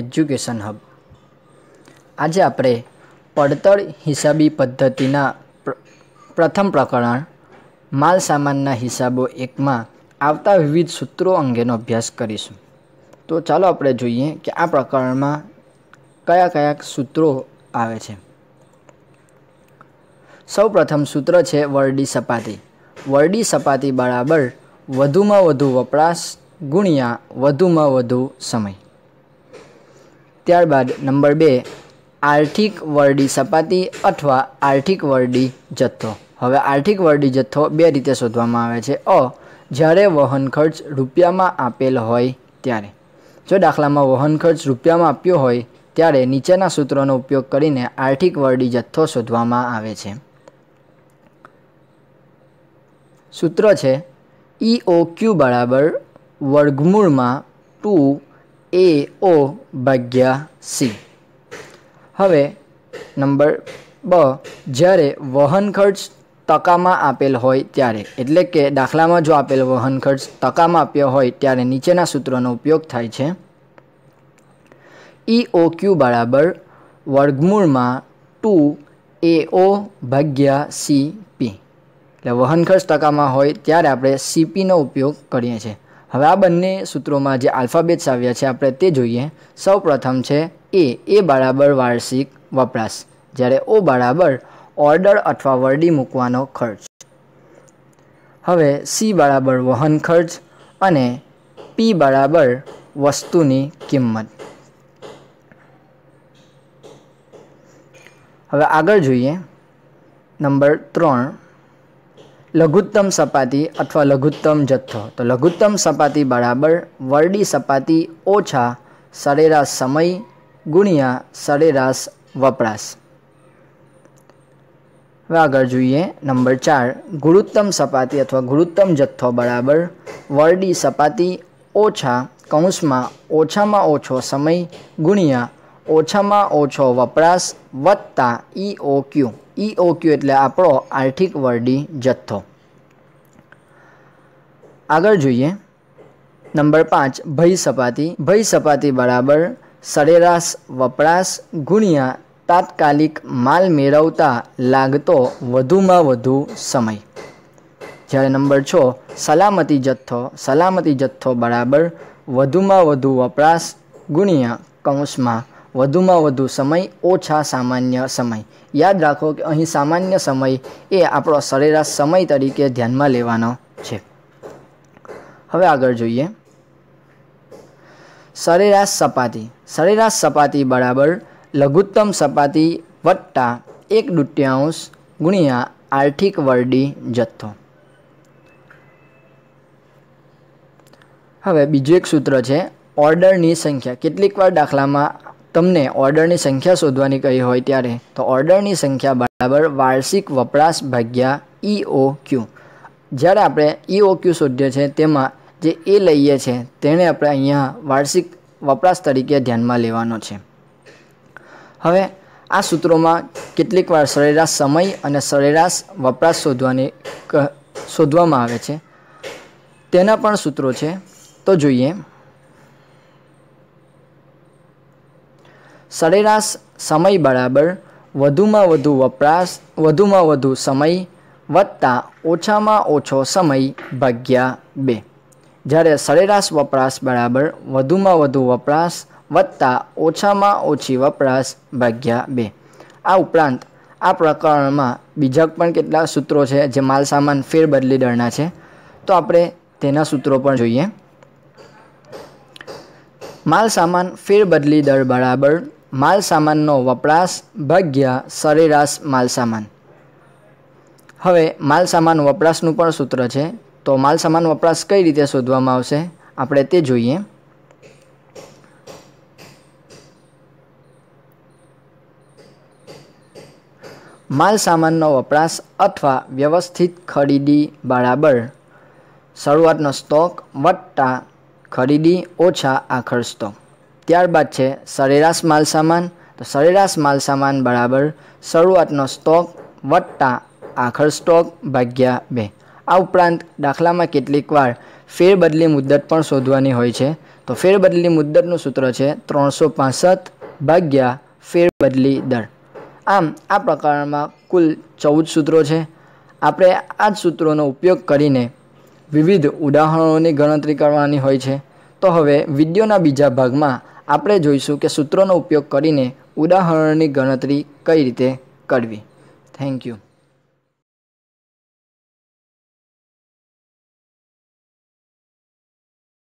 education hub આજે આપણે પડતર હિસાબી પદ્ધતિના પ્રથમ પ્રકરણ માલ સામાનના હિસાબો એકમાં આવતા વિવિધ સૂત્રો અંગેનો અભ્યાસ કરીશું તો ચાલો આપણે જોઈએ કે આ પ્રકરણમાં કયા કયા સૂત્રો આવે છે સૌ પ્રથમ સૂત્ર છે વરડી સપાટી વરડી સપાટી બરાબર વધુમાં વધુ વપરાશ ગુણ્યા વધુમાં વધુ સમય ત્યારબાદ નંબર બે આર્થિક વરડી સપાટી અથવા આર્થિક વરડી જથ્થો હવે આર્થિક વરડી જથ્થો બે રીતે શોધવામાં આવે છે અ જ્યારે વહન ખર્ચ રૂપિયામાં આપેલ હોય ત્યારે જો દાખલામાં વહન ખર્ચ રૂપિયામાં આપ્યો હોય ત્યારે નીચેના સૂત્રોનો ઉપયોગ કરીને આર્થિક વરડી જથ્થો શોધવામાં આવે છે સૂત્ર છે ઈઓ ક્યુ બરાબર વર્ગમૂળમાં ટુ એ ઓ ભાગ્યા સી હવે નંબર બ જ્યારે વહન ખર્ચ ટકામાં આપેલ હોય ત્યારે એટલે કે દાખલામાં જો આપેલ વહન ખર્ચ ટકામાં આપ્યો હોય ત્યારે નીચેના સૂત્રોનો ઉપયોગ થાય છે ઈ ઓ ક્યુ બરાબર વર્ગમૂળમાં ટુ એ ઓ ભાગ્યા સી પી એટલે વહન ખર્ચ ટકામાં હોય ત્યારે આપણે સીપીનો ઉપયોગ કરીએ છીએ હવે આ બંને સૂત્રોમાં જે આલ્ફાબેટ્સ આવ્યા છે આપણે તે જોઈએ સૌ પ્રથમ છે એ એ બરાબર વાર્ષિક વપરાશ જ્યારે ઓ બરાબર ઓર્ડર અથવા વરડી મૂકવાનો ખર્ચ હવે સી બરાબર વહન ખર્ચ અને પી બરાબર વસ્તુની કિંમત હવે આગળ જોઈએ નંબર ત્રણ लघुत्तम सपाटी अथवा लघुत्तम जत्थो तो लघुत्तम सपाटी बराबर वर्डी सपाटी ओछा सरेराश समय गुणिया सरेराश वपराश हमें आग जुए नंबर चार गुरुत्तम सपाटी अथवा गुरुत्तम जत्थो बराबर वर्डी सपाटी ओछा कौश में ओछा में ओछो समय गुणिया ઓછામાં ઓછો વપરાશ વત્તા ઈઓક્યુ ક્યુ એટલે આપણો આર્થિક વરડી જથ્થો આગળ જોઈએ નંબર પાંચ ભય સપાટી ભય સપાટી બરાબર સરેરાશ વપરાશ ગુણ્યા તાત્કાલિક માલ મેળવતા લાગતો વધુમાં વધુ સમય જ્યારે નંબર છ સલામતી જથ્થો સલામતી જથ્થો બરાબર વધુમાં વધુ વપરાશ ગુણ્યા કૌંસમાં વધુમાં વધુ સમય ઓછા સામાન્ય સમય યાદ રાખો કે અહીં સામાન્ય સમય એ આપણો સરેરાશ સમય તરીકે ધ્યાનમાં લેવાનો છે હવે આગળ જોઈએ સરેરાશ સપાટી સરેરાશ સપાટી બરાબર લઘુત્તમ સપાટી વત્તા એક દુત્યાંશ ગુણ્યા આર્થિક વરડી જથ્થો હવે બીજું એક સૂત્ર છે ઓર્ડરની સંખ્યા કેટલીક વાર દાખલામાં તમને ઓર્ડરની સંખ્યા શોધવાની કહી હોય ત્યારે તો ઓર્ડરની સંખ્યા બરાબર વાર્ષિક વપરાશ ભાગ્યા ઈઓ ક્યુ જ્યારે આપણે ઈઓ ક્યુ શોધીએ છીએ તેમાં જે એ લઈએ છીએ તેને આપણે અહીંયા વાર્ષિક વપરાશ તરીકે ધ્યાનમાં લેવાનો છે હવે આ સૂત્રોમાં કેટલીકવાર સરેરાશ સમય અને સરેરાશ વપરાશ શોધવાની શોધવામાં આવે છે તેના પણ સૂત્રો છે તો જોઈએ સરેરાશ સમય બરાબર વધુમાં વધુ વપરાશ વધુમાં વધુ સમય વત્તા ઓછામાં ઓછો સમય ભાગ્યા બે જ્યારે સરેરાશ વપરાશ બરાબર વધુમાં વધુ વપરાશ વત્તા ઓછામાં ઓછી વપરાશ ભાગ્યા બે આ ઉપરાંત આ પ્રકરણમાં બીજા પણ કેટલા સૂત્રો છે જે માલ સામાન ફેરબદલી દળના છે તો આપણે તેના સૂત્રો પણ જોઈએ માલ સામાન ફેરબદલી દર બરાબર માલસામાનનો વપરાશ ભાગ્યા સરેરાશ માલસામાન હવે માલસામાન વપરાશનું પણ સૂત્ર છે તો માલસામાન વપરાશ કઈ રીતે શોધવામાં આવશે આપણે તે જોઈએ માલસામાનનો વપરાશ અથવા વ્યવસ્થિત ખરીદી બરાબર શરૂઆતનો સ્ટોક વત્તા ખરીદી ઓછા આખર સ્ટોક ત્યારબાદ છે સરેરાશ માલસામાન તો સરેરાશ માલસામાન બરાબર શરૂઆતનો સ્ટોક વત્તા આખર સ્ટોક ભાગ્યા બે આ ઉપરાંત દાખલામાં કેટલીકવાર ફેરબદલી મુદ્દત પણ શોધવાની હોય છે તો ફેરબદલી મુદ્દતનું સૂત્ર છે ત્રણસો પાસઠ ભાગ્યા ફેરબદલી દર આમ આ પ્રકારમાં કુલ ચૌદ સૂત્રો છે આપણે આ જ સૂત્રોનો ઉપયોગ કરીને વિવિધ ઉદાહરણોની ગણતરી કરવાની હોય છે તો હવે વિડીયોના બીજા ભાગમાં આપણે જોઈશું કે સૂત્રોનો ઉપયોગ કરીને ઉદાહરણની ગણતરી કઈ રીતે કરવી થેન્ક યુ